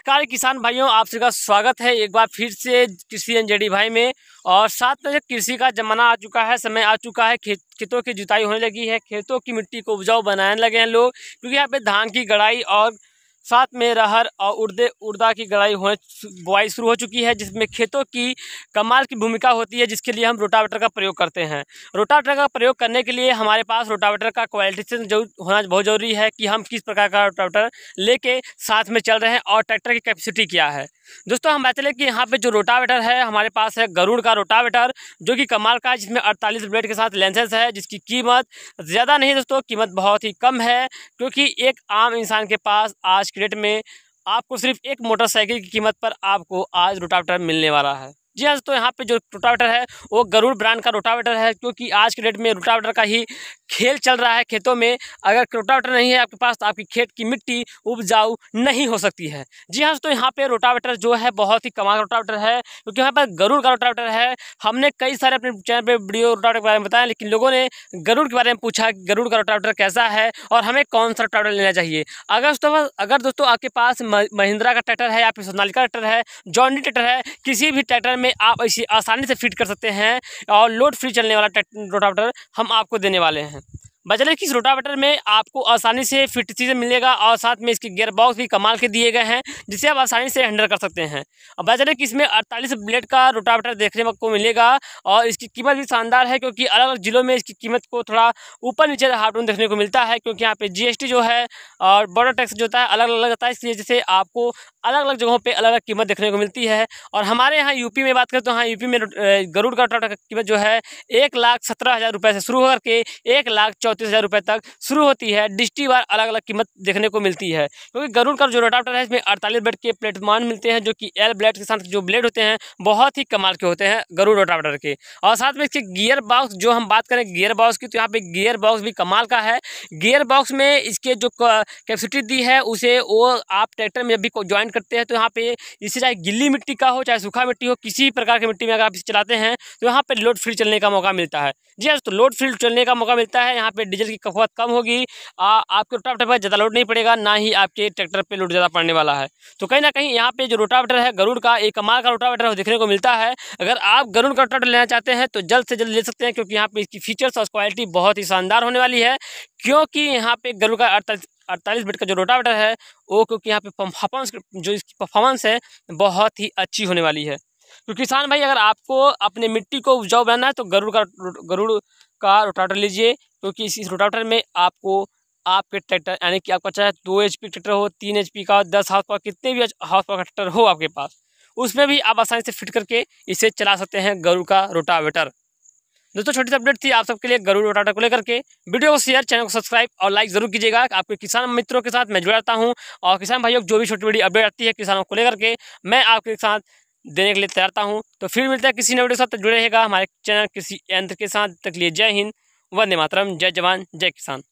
नमस्कार किसान भाइयों आप सबका स्वागत है एक बार फिर से कृषि एनजेडी भाई में और साथ में जब कृषि का जमाना आ चुका है समय आ चुका है खेत खेतों की जुताई होने लगी है खेतों की मिट्टी को उपजाऊ बनाने लगे हैं लोग क्योंकि यहाँ पे धान की गड़ाई और साथ में रहर और उर्दे उर्दा की गड़ाई हो बुआई शुरू हो चुकी है जिसमें खेतों की कमाल की भूमिका होती है जिसके लिए हम रोटावेटर का प्रयोग करते हैं रोटावेटर का प्रयोग करने के लिए हमारे पास रोटावेटर का क्वालिटेशन होना बहुत ज़रूरी है कि हम किस प्रकार का रोटावेटर लेके साथ में चल रहे हैं और ट्रैक्टर की कैपेसिटी क्या है दोस्तों हम बात लें कि यहाँ पर जो रोटावेटर है हमारे पास है गरुड़ का रोटावेटर जो कि कमाल का जिसमें अड़तालीस ब्लेड के साथ लेंसेस है जिसकी कीमत ज़्यादा नहीं दोस्तों कीमत बहुत ही कम है क्योंकि एक आम इंसान के पास आज के डेट में आपको सिर्फ एक मोटरसाइकिल की कीमत पर आपको आज रोटावेटर मिलने वाला है जी हाँ तो यहाँ पे जो रोटावेटर है वो गरुड़ ब्रांड का रोटावेटर है क्योंकि आज के डेट में रोटावेटर का ही खेल चल रहा है खेतों में अगर रोटावेटर नहीं है आपके पास तो आपकी खेत की मिट्टी उपजाऊ नहीं हो सकती है जी हाँ तो यहाँ पे रोटावेटर जो है बहुत ही कमाल रोटावेटर है क्योंकि यहाँ पर गरुड़ का रोटावेटर है हमने कई सारे अपने चैनल पर वीडियो रोटावेटर के बारे में बताया लेकिन लोगों ने गरुड़ के बारे में पूछा कि गरुड़ का रोटावेटर कैसा है और हमें कौन सा रोटावेटर लेना चाहिए अगर तो अगर दोस्तों आपके पास महिंद्रा का ट्रैक्टर है या फिर सोनालिका ट्रैक्टर है जॉन्डी ट्रैक्टर है किसी भी ट्रैक्टर में आप इसे आसानी से फिट कर सकते हैं और लोड फ्री चलने वाला रोटावेटर हम आपको देने वाले हैं बचले की रोटावेटर में आपको आसानी से फिट चीज़ें मिलेगा और साथ में इसके गेयर बॉक्स भी कमाल के दिए गए हैं जिसे आप आसानी से हैंडल कर सकते हैं और बचले की इसमें अड़तालीस ब्लेड का रोटावेटर देखने को मिलेगा और इसकी कीमत भी शानदार है क्योंकि अलग अलग ज़िलों में इसकी कीमत को थोड़ा ऊपर नीचे हार्टून देखने को मिलता है क्योंकि यहाँ पर जी जो है और बॉर्डर टैक्स जो होता है अलग अलग होता है इसलिए जैसे आपको अलग अलग जगहों पर अलग अलग कीमत देखने को मिलती है और हमारे यहाँ यूपी में बात करें तो हाँ यूपी में गरुड़ का कीमत जो है एक लाख सत्रह हज़ार रुपये से शुरू होकर के एक लाख चौंतीस पैंतीस हज़ार रुपये तक शुरू होती है डिस्टी बार अलग अलग कीमत देखने को मिलती है क्योंकि गरुड़ का जो रोटावटर है इसमें अड़तालीस ब्लेड के प्लेटमान मिलते हैं जो कि एल ब्लेड के साथ जो ब्लेड होते हैं बहुत ही कमाल के होते हैं गरुड़ रोटावटर के और साथ में इसके गियर बॉक्स जो हम बात करें गियर बॉक्स की तो यहाँ पर गियर बॉक्स भी कमाल का है गियर बॉक्स में इसके जो कैपेसिटी दी है उसे वो आप ट्रैक्टर में भी ज्वाइन करते हैं तो यहाँ पर इसे चाहे गिल्ली मिट्टी का हो चाहे सूखा मिट्टी हो किसी भी प्रकार की मिट्टी में अगर आप इसे चलाते हैं तो यहाँ पर लोड फ्री चलने का मौका मिलता है जी हाँ तो लोड फ्री चलने का मौका मिलता है यहाँ पे पे डीजल की खपत कम होगी आपके रोटावेटर पर ज़्यादा लोड नहीं पड़ेगा ना ही आपके ट्रैक्टर पे लोड ज़्यादा पड़ने वाला है तो कहीं ना कहीं यहाँ पे जो रोटावेटर है गरुड़ का एक कमाल का रोटावेटर है देखने को मिलता है अगर आप गरुड़ का रोटावेटर लेना चाहते हैं तो जल्द से जल्द ले सकते हैं क्योंकि यहाँ पर इसकी फीचर्स और क्वालिटी बहुत ही शानदार होने वाली है क्योंकि यहाँ पे गरुड़ का अड़तालीस अड़तालीस बेट का जो रोटावेटर है वो क्योंकि यहाँ पे परफॉर्मेंस जो इसकी परफॉर्मेंस है बहुत ही अच्छी होने वाली है तो किसान भाई अगर आपको अपने मिट्टी को उपजाऊ बनाना है तो गरुड़ का गरुड़ का रोटावटर लीजिए क्योंकि इस, इस में आपको आपके ट्रैक्टर यानी कि आपका अच्छा चाहे दो एच पी ट्रैक्टर हो तीन एच पी का दस हाउस पावर कितने भी हाउस पावर का ट्रैक्टर हो आपके पास उसमें भी आप आसानी से फिट करके इसे चला सकते हैं गरुड़ का रोटावेटर दोस्तों छोटी सी अपडेट थी आप सबके लिए गरुड़ रोटावेटर को लेकर के वीडियो को शेयर चैनल को सब्सक्राइब और लाइक जरूर कीजिएगा आपके किसान मित्रों के साथ मैं जुड़ाता हूँ और किसान भाइयों को जो भी छोटी बड़ी अपडेट आती है किसानों को लेकर के मैं आपके साथ देने के लिए तैयारता हूँ तो फिर मिलता है किसी नए के साथ जुड़े रहेगा हमारे चैनल किसी यंत्र के साथ तक लिए जय हिंद वंदे मातरम जय जवान जय किसान